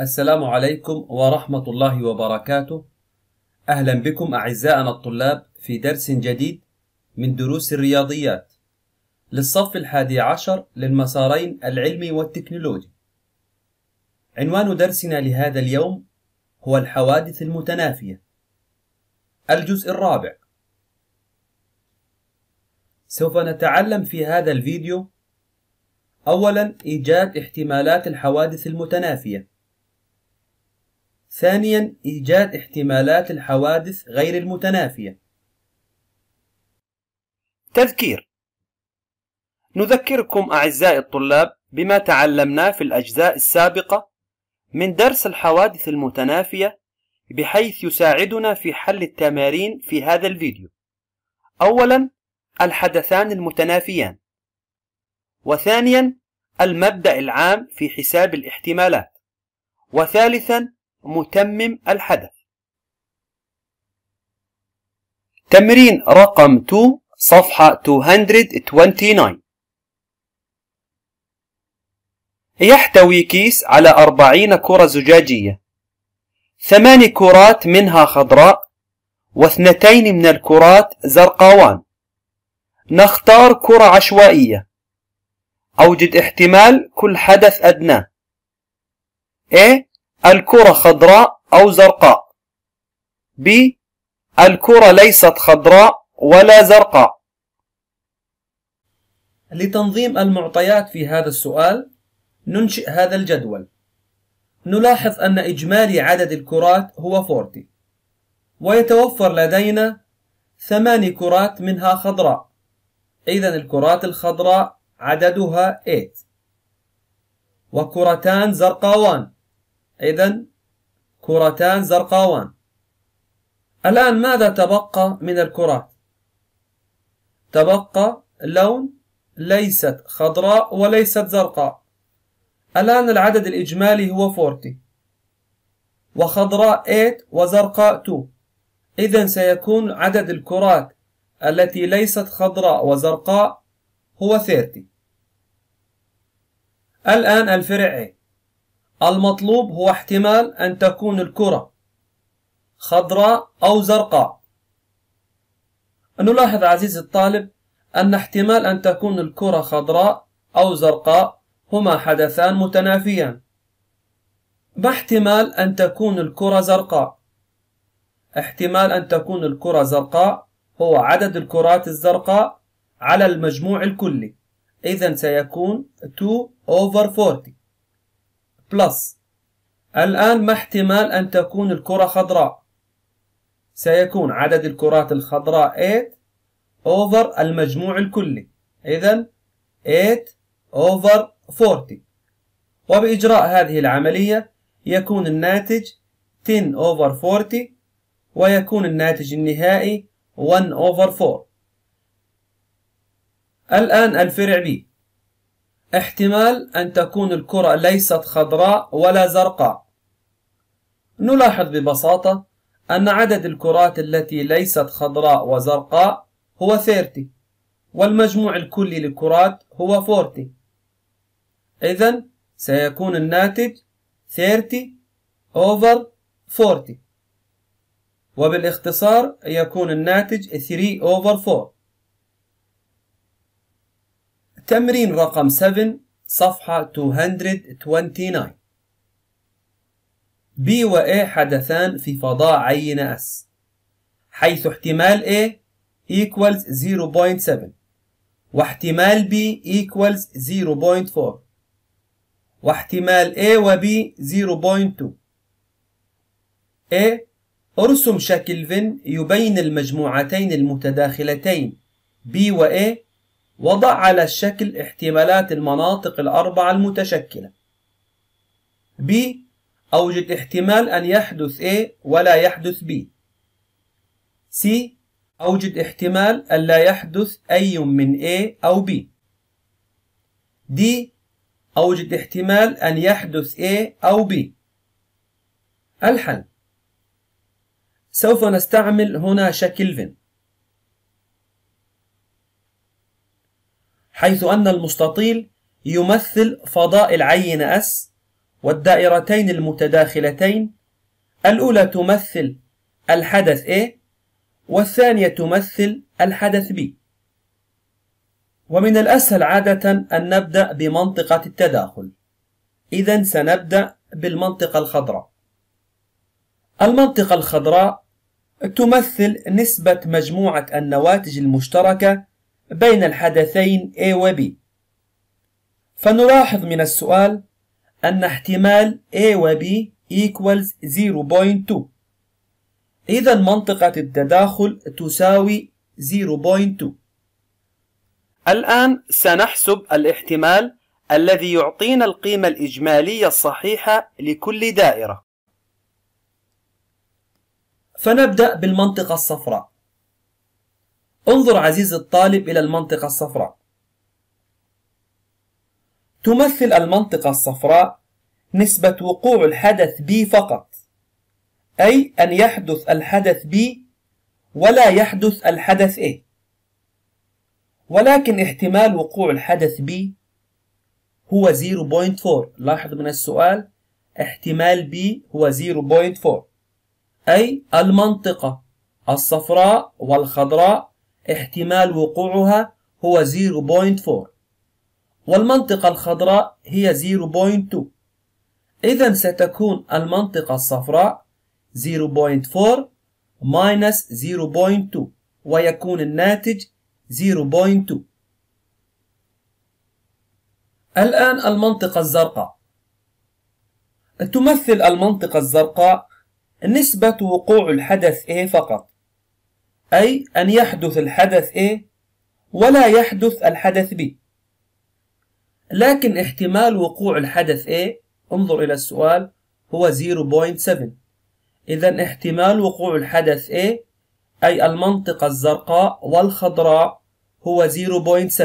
السلام عليكم ورحمة الله وبركاته. أهلا بكم أعزائنا الطلاب في درس جديد من دروس الرياضيات للصف الحادي عشر للمسارين العلمي والتكنولوجي. عنوان درسنا لهذا اليوم هو الحوادث المتنافية. الجزء الرابع. سوف نتعلم في هذا الفيديو أولا إيجاد احتمالات الحوادث المتنافية ثانيا إيجاد احتمالات الحوادث غير المتنافية تذكير نذكركم أعزائي الطلاب بما تعلمناه في الأجزاء السابقة من درس الحوادث المتنافية بحيث يساعدنا في حل التمارين في هذا الفيديو أولا الحدثان المتنافيان وثانيا المبدأ العام في حساب الاحتمالات وثالثا متمم الحدث تمرين رقم 2 صفحة 229 يحتوي كيس على 40 كرة زجاجية ثمان كرات منها خضراء واثنتين من الكرات زرقاوان نختار كرة عشوائية أوجد احتمال كل حدث أدناه A الكرة خضراء أو زرقاء ب الكرة ليست خضراء ولا زرقاء لتنظيم المعطيات في هذا السؤال ننشئ هذا الجدول نلاحظ أن إجمالي عدد الكرات هو 40 ويتوفر لدينا ثماني كرات منها خضراء إذا الكرات الخضراء عددها 8 وكرتان زرقاوان إذا كرتان زرقاوان الآن ماذا تبقى من الكرات؟ تبقى لون ليست خضراء وليست زرقاء الآن العدد الإجمالي هو 40 وخضراء 8 وزرقاء 2 إذا سيكون عدد الكرات التي ليست خضراء وزرقاء هو 30 الآن الفرع A إيه. المطلوب هو احتمال أن تكون الكرة خضراء أو زرقاء نلاحظ عزيزي الطالب أن احتمال أن تكون الكرة خضراء أو زرقاء هما حدثان متنافيان ما احتمال أن تكون الكرة زرقاء؟ احتمال أن تكون الكرة زرقاء هو عدد الكرات الزرقاء على المجموع الكلي إذا سيكون 2 over 40 بلس الآن ما احتمال أن تكون الكرة خضراء سيكون عدد الكرات الخضراء 8 over المجموع الكلي إذا 8 over 40 وبإجراء هذه العملية يكون الناتج 10 over 40 ويكون الناتج النهائي 1 over 4 الآن الفرع B احتمال أن تكون الكرة ليست خضراء ولا زرقاء نلاحظ ببساطة أن عدد الكرات التي ليست خضراء وزرقاء هو 30 والمجموع الكلي للكرات هو 40 إذا سيكون الناتج 30 over 40 وبالاختصار يكون الناتج 3 over 4 تمرين رقم 7 صفحة 229 B و A حدثان في فضاء عينة S حيث احتمال A equals 0.7 واحتمال B equals 0.4 واحتمال A و B 0.2 A ارسم شكل فن يبين المجموعتين المتداخلتين B و A وضع على الشكل احتمالات المناطق الأربعة المتشكلة ب أوجد احتمال أن يحدث A ولا يحدث B C أوجد احتمال أن لا يحدث أي من A أو B D أوجد احتمال أن يحدث A أو B الحل سوف نستعمل هنا شكل فين حيث أن المستطيل يمثل فضاء العينة S والدائرتين المتداخلتين الأولى تمثل الحدث A والثانية تمثل الحدث B ومن الأسهل عادة أن نبدأ بمنطقة التداخل إذا سنبدأ بالمنطقة الخضراء المنطقة الخضراء تمثل نسبة مجموعة النواتج المشتركة بين الحدثين A و B فنلاحظ من السؤال أن احتمال A و B equals 0.2 إذا منطقة التداخل تساوي 0.2 الآن سنحسب الاحتمال الذي يعطينا القيمة الإجمالية الصحيحة لكل دائرة فنبدأ بالمنطقة الصفراء انظر عزيزي الطالب إلى المنطقة الصفراء تمثل المنطقة الصفراء نسبة وقوع الحدث B فقط أي أن يحدث الحدث B ولا يحدث الحدث A ولكن احتمال وقوع الحدث B هو 0.4 لاحظ من السؤال احتمال B هو 0.4 أي المنطقة الصفراء والخضراء احتمال وقوعها هو 0.4 والمنطقة الخضراء هي 0.2 إذا ستكون المنطقة الصفراء 0.4 minus 0.2 ويكون الناتج 0.2 الآن المنطقة الزرقاء تمثل المنطقة الزرقاء نسبة وقوع الحدث A فقط أي أن يحدث الحدث A إيه؟ ولا يحدث الحدث B لكن احتمال وقوع الحدث A إيه؟ انظر إلى السؤال هو 0.7 إذا احتمال وقوع الحدث A إيه؟ أي المنطقة الزرقاء والخضراء هو 0.7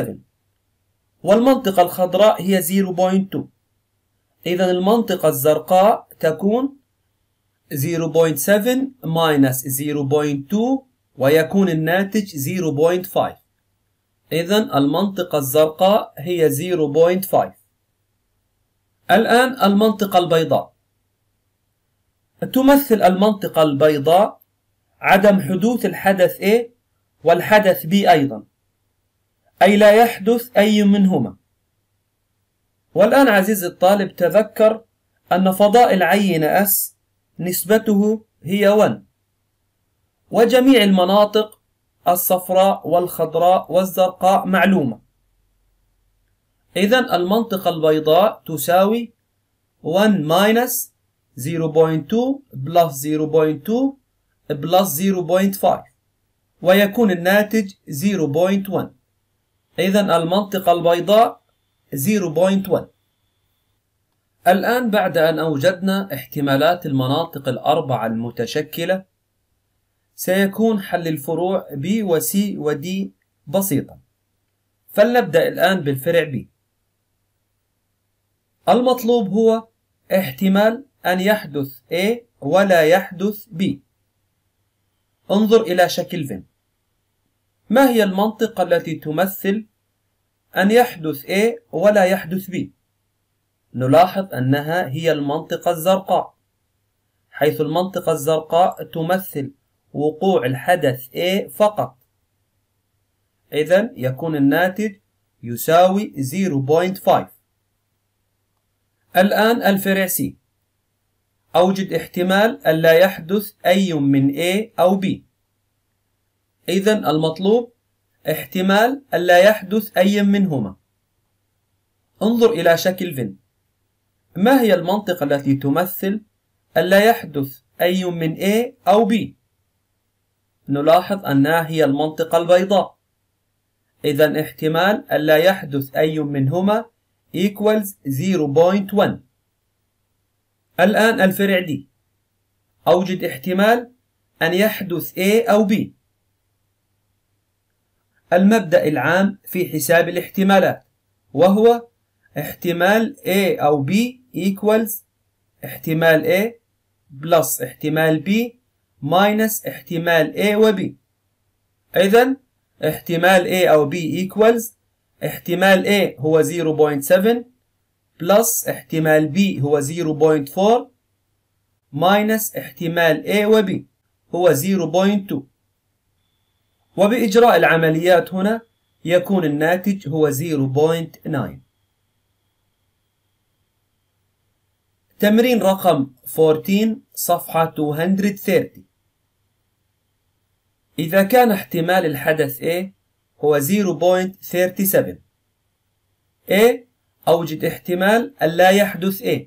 والمنطقة الخضراء هي 0.2 إذا المنطقة الزرقاء تكون 0.7 minus 0.2 ويكون الناتج 0.5 إذا المنطقة الزرقاء هي 0.5 الآن المنطقة البيضاء تمثل المنطقة البيضاء عدم حدوث الحدث A والحدث B أيضا أي لا يحدث أي منهما والآن عزيزي الطالب تذكر أن فضاء العينة S نسبته هي 1 وجميع المناطق الصفراء والخضراء والزرقاء معلومة إذا المنطقة البيضاء تساوي 1 minus 0.2 plus 0.2 plus 0.5 ويكون الناتج 0.1 إذا المنطقة البيضاء 0.1 الآن بعد أن أوجدنا احتمالات المناطق الأربعة المتشكلة سيكون حل الفروع B و C و D بسيطا فلنبدأ الآن بالفرع B المطلوب هو احتمال أن يحدث A ولا يحدث B انظر إلى شكل فين ما هي المنطقة التي تمثل أن يحدث A ولا يحدث B نلاحظ أنها هي المنطقة الزرقاء حيث المنطقة الزرقاء تمثل وقوع الحدث A فقط إذا يكون الناتج يساوي 0.5 الآن الفرع C أوجد احتمال ألا يحدث أي من A أو B إذا المطلوب احتمال ألا يحدث أي منهما انظر إلى شكل فين ما هي المنطقة التي تمثل ألا يحدث أي من A أو B نلاحظ أنها هي المنطقة البيضاء إذا احتمال ألا يحدث أي منهما equals 0.1 الآن الفرع D أوجد احتمال أن يحدث A أو B المبدأ العام في حساب الاحتمالات وهو احتمال A أو B equals احتمال A plus احتمال B ماينس احتمال A و B إذا احتمال A أو B equals احتمال A هو 0.7 بلس احتمال B هو 0.4 ماينس احتمال A و B هو 0.2 وبإجراء العمليات هنا يكون الناتج هو 0.9 تمرين رقم 14 صفحة 230 إذا كان احتمال الحدث A هو 0.37 A أوجد احتمال أن لا يحدث A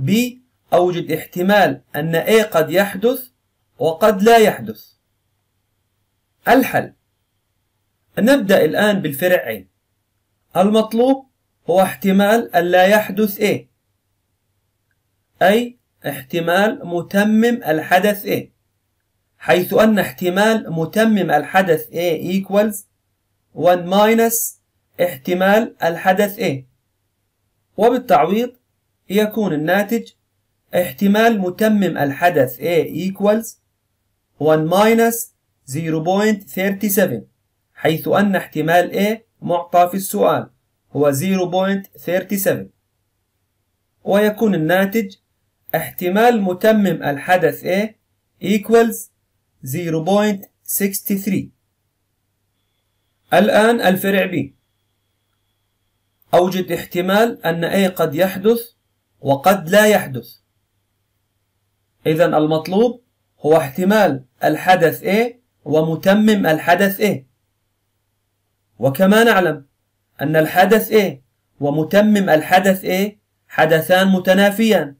B أوجد احتمال أن A قد يحدث وقد لا يحدث الحل نبدأ الآن بالفرع A المطلوب هو احتمال أن لا يحدث A أي احتمال متمم الحدث A حيث أن احتمال متمم الحدث A equals 1 minus احتمال الحدث A وبالتعويض يكون الناتج احتمال متمم الحدث A equals 1 minus 0.37 حيث أن احتمال A معطى في السؤال هو 0.37 ويكون الناتج احتمال متمم الحدث A equals 0.63 الآن الفرع B أوجد احتمال أن A قد يحدث وقد لا يحدث إذا المطلوب هو احتمال الحدث A ومتمم الحدث A وكما نعلم أن الحدث A ومتمم الحدث A حدثان متنافيان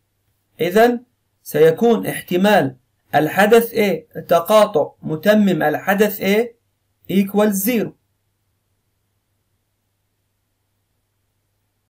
إذا سيكون احتمال الحدث A تقاطع متمم الحدث A equals 0